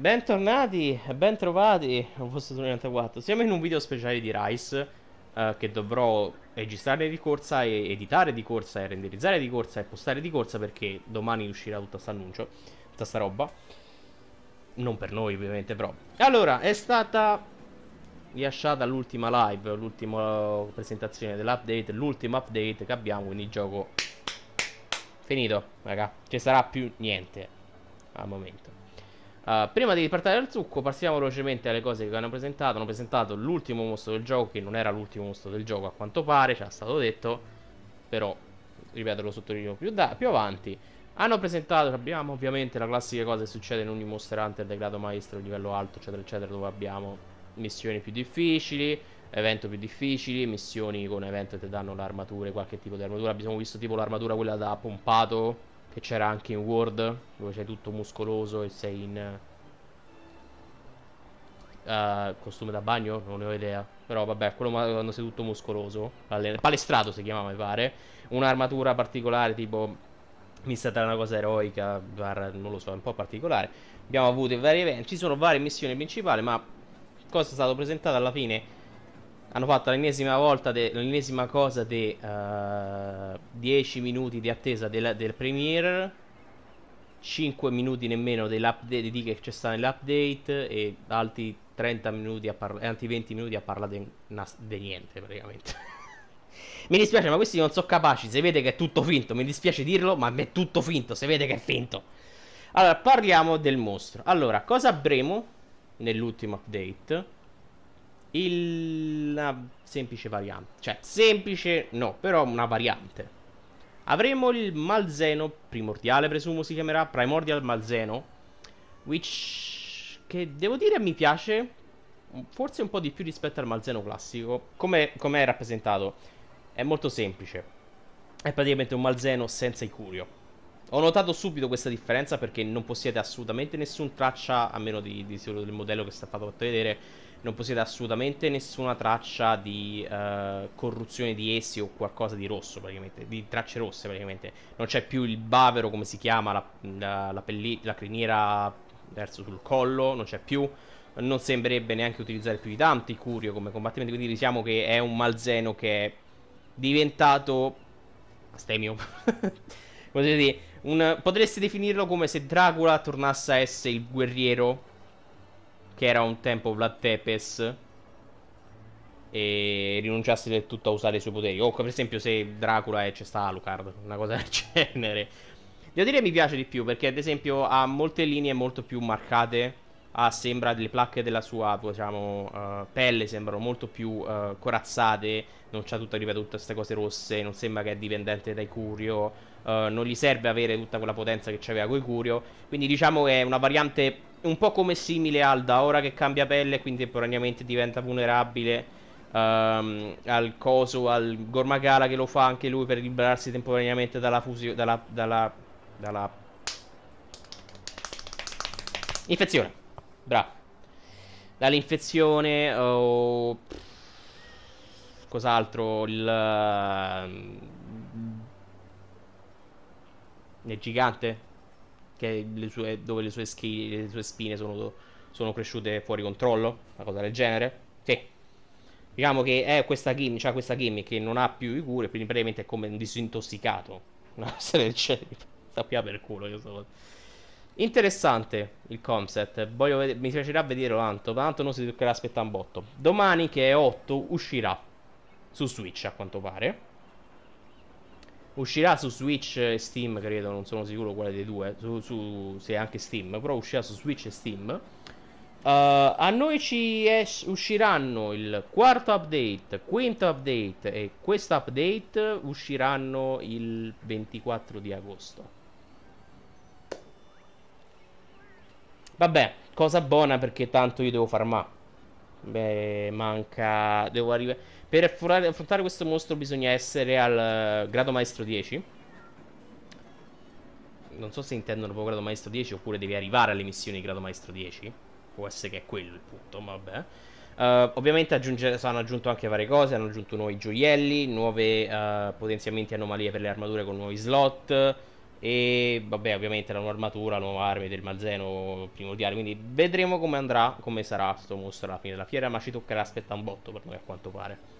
Bentornati e bentrovati a Posto 94. Siamo in un video speciale di Rice eh, che dovrò registrare di corsa e editare di corsa e renderizzare di corsa e postare di corsa perché domani uscirà tutto questo annuncio, tutta sta roba. Non per noi ovviamente però. Allora, è stata rilasciata l'ultima live, l'ultima presentazione dell'update, l'ultimo update che abbiamo, quindi il gioco finito, raga. Ci sarà più niente al momento. Uh, prima di ripartire dal trucco, passiamo velocemente alle cose che hanno presentato. Hanno presentato l'ultimo mostro del gioco, che non era l'ultimo mostro del gioco a quanto pare, ci era stato detto, però ripeto lo sottolineo più, da, più avanti. Hanno presentato, abbiamo ovviamente la classica cosa che succede in ogni Monster Hunter del grado maestro, livello alto, eccetera, eccetera, dove abbiamo missioni più difficili, evento più difficili, missioni con evento che ti danno l'armatura, qualche tipo di armatura. Abbiamo visto tipo l'armatura quella da pompato che c'era anche in World, dove sei tutto muscoloso e sei in... Uh, costume da bagno? Non ne ho idea. Però vabbè, quello quando sei tutto muscoloso. Palestrato si chiamava, mi pare. Un'armatura particolare, tipo... Mista tra una cosa eroica, non lo so, è un po' particolare. Abbiamo avuto i vari eventi, ci sono varie missioni principali, ma cosa è stato presentato alla fine hanno fatto l'ennesima volta de, l'ennesima cosa di uh, 10 minuti di attesa del, del premiere 5 minuti nemmeno dell'update di che c'è sta nell'update e altri 30 minuti a parlare altri 20 minuti a parlare di niente praticamente mi dispiace ma questi non sono capaci se vede che è tutto finto mi dispiace dirlo ma è tutto finto se vede che è finto allora parliamo del mostro allora cosa avremo nell'ultimo update il... una semplice variante. Cioè, semplice no, però una variante. Avremo il Malzeno primordiale, presumo si chiamerà Primordial Malzeno, which che devo dire mi piace forse un po' di più rispetto al Malzeno classico, come, come è rappresentato. È molto semplice. È praticamente un Malzeno senza Icurio. Ho notato subito questa differenza perché non possiede assolutamente nessuna traccia, a meno di, di, del modello che sta fatto vedere non possiede assolutamente nessuna traccia di uh, corruzione di essi o qualcosa di rosso praticamente, di tracce rosse praticamente. Non c'è più il bavero come si chiama, la, la, la, pelli- la criniera verso sul collo, non c'è più. Non sembrerebbe neanche utilizzare più di tanto il curio come combattimento, quindi diciamo che è un malzeno che è diventato... Astemio. dire, potresti definirlo come se Dracula tornasse a essere il guerriero che era un tempo Vlad Tepes e rinunciasse del tutto a usare i suoi poteri. O per esempio se Dracula è c'è sta Alucard, una cosa del genere. Devo dire mi piace di più perché ad esempio ha molte linee molto più marcate ha, ah, sembra le placche della sua diciamo, uh, pelle sembrano molto più uh, corazzate, non c'ha tutta, ripeto, tutte queste cose rosse, non sembra che è dipendente dai curio uh, non gli serve avere tutta quella potenza che c'aveva con curio quindi diciamo che è una variante un po' come simile al da ora che cambia pelle e quindi temporaneamente diventa vulnerabile. Um, al coso, al Gormagala che lo fa anche lui per liberarsi temporaneamente dalla fusione, dalla, dalla, dalla infezione. Bravo. Dall'infezione o... Oh, cos'altro? Il... Il mm, gigante? Che le sue, dove le sue, schi, le sue spine sono, sono, cresciute fuori controllo? Una cosa del genere? Sì. Diciamo che è questa gimmick, cioè questa gimmick che non ha più i cure, quindi praticamente è come un disintossicato. Una cosa del genere. Sta più per culo questa cosa. Interessante il concept, ved- mi piacerà vedere tanto, tanto non si toccherà aspettare un botto. Domani che è 8 uscirà su Switch a quanto pare. Uscirà su Switch e Steam, credo, non sono sicuro quale dei due, su, su, se anche Steam, però uscirà su Switch e Steam. Uh, a noi ci es- usciranno il quarto update, quinto update e questo update usciranno il 24 di agosto. Vabbè, cosa buona perché tanto io devo farmare. Beh, manca... Devo arrivare... Per affrontare, affrontare questo mostro bisogna essere al uh, grado maestro 10. Non so se intendono proprio grado maestro 10 oppure devi arrivare alle missioni di grado maestro 10. Può essere che è quello il punto, ma vabbè. Uh, ovviamente hanno aggiunto anche varie cose, hanno aggiunto nuovi gioielli, nuove uh, potenziamenti anomalie per le armature con nuovi slot e vabbè ovviamente la nuova armatura, la nuova armi del Malzeno primordiale, quindi vedremo come andrà, come sarà sto mostro alla fine della fiera, ma ci toccherà aspettare un botto per noi a quanto pare.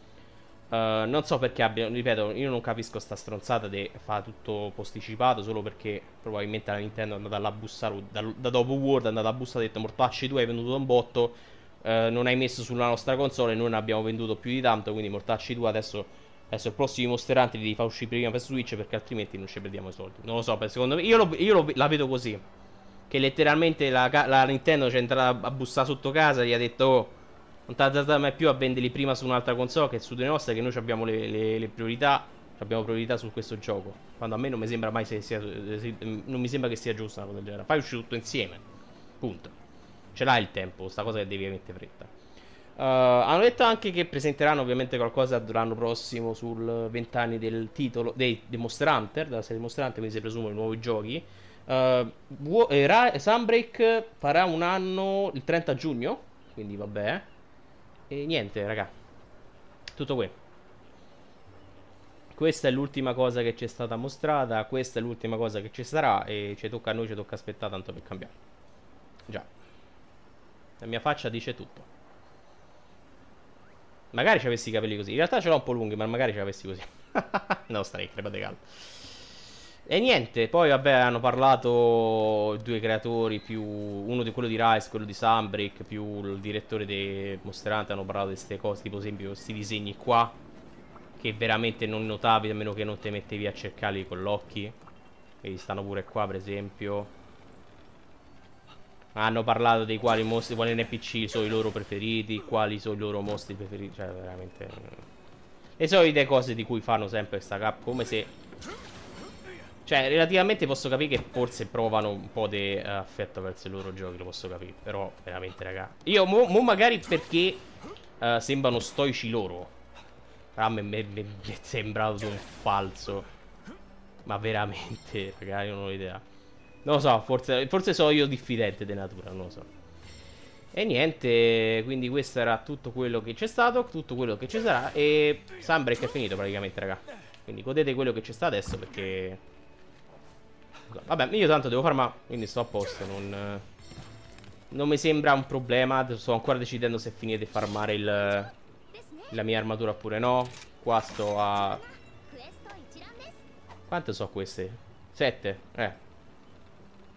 Uh, non so perché abbia, ripeto, io non capisco sta stronzata di fa tutto posticipato solo perché probabilmente la Nintendo è andata alla bussare da, da dopo World è andata a bussare e ha detto Mortacci 2 hai venduto un botto, uh, non hai messo sulla nostra console, noi non abbiamo venduto più di tanto, quindi Mortacci 2 adesso Adesso il prossimo mostrante li fa uscire prima per Switch perché altrimenti non ci perdiamo i soldi. Non lo so, secondo me. Io, lo, io lo, la vedo così. Che letteralmente la, la Nintendo c'è entrata a bussare sotto casa e gli ha detto oh, non tardate mai più a venderli prima su un'altra console che su di nostre. che noi abbiamo le, le, le priorità abbiamo priorità su questo gioco. Quando a me non mi sembra mai se sia, se, non mi sembra che sia giusta una cosa del genere. Fai uscire tutto insieme. Punto. Ce l'hai il tempo, sta cosa che devi mettere fretta. Eh, hanno detto anche che presenteranno ovviamente qualcosa l'anno prossimo sul vent'anni del titolo dei, dei Monster Hunter, della serie Monster Hunter, quindi si presumo i nuovi giochi. Uh, Sunbreak farà un anno il 30 giugno, quindi vabbè. E niente, raga. Tutto qui. Questa è l'ultima cosa che ci è stata mostrata, questa è l'ultima cosa che ci sarà e ci tocca a noi, ci tocca aspettare tanto per cambiare. Già. La mia faccia dice tutto. Magari ci avessi i capelli così. In realtà ce l'ho un po' lunghi, ma magari ce l'avessi così. no, starei crepate caldo. E niente, poi vabbè hanno parlato due creatori più... Uno di quello di Rice, quello di Sunbreak, più il direttore di Monster Hunter, hanno parlato di queste cose, tipo esempio questi disegni qua. Che veramente non notavi, a meno che non te mettevi a cercarli con l'occhio. Quindi stanno pure qua, per esempio hanno parlato dei quali mostri, quali NPC sono i loro preferiti, quali sono i loro mostri preferiti, cioè veramente mm. le solite cose di cui fanno sempre questa cap, come se cioè relativamente posso capire che forse provano un po' di eh, affetto verso i loro giochi, lo posso capire, però veramente raga. Io mo, mo magari perché uh, sembrano stoici loro. A ah, me, me, è sembrato un falso. Ma veramente, raga, io non ho idea. Non lo so, forse, forse so io diffidente di natura, non lo so. E niente, quindi questo era tutto quello che c'è stato, tutto quello che ci sarà e Sunbreak è finito praticamente, raga. Quindi godete quello che ci sta adesso perché... Vabbè, io tanto devo farmare, quindi sto a posto, non... Non mi sembra un problema, sto ancora decidendo se finire di farmare il... la mia armatura oppure no. Qua sto a... Quante so queste? Sette? Eh.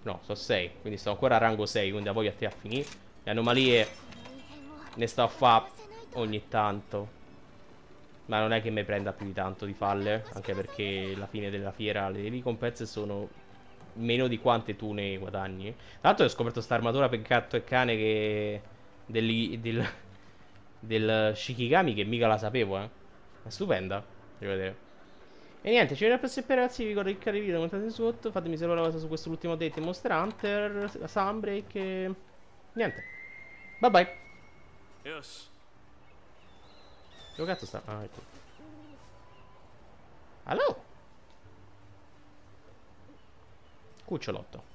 No, sono 6 Quindi sto ancora a rango 6 Quindi a voi a te a finire Le anomalie Ne sto a fare ogni tanto ma non è che mi prenda più di tanto di falle, anche perché la fine della fiera le ricompense sono meno di quante tu ne guadagni. Tra l'altro ho scoperto sta armatura per gatto e cane che... Del, del, del Shikigami che mica la sapevo, eh. È stupenda, devo e niente, ci vediamo per sempre ragazzi, vi ricordo di cliccare il video, commentate sotto, fatemi sapere una cosa su questo ultimo date Monster Hunter, Sunbreak e... Niente. Bye bye. Yes. Dove cazzo sta? Ah, ecco. Allo? Cucciolotto.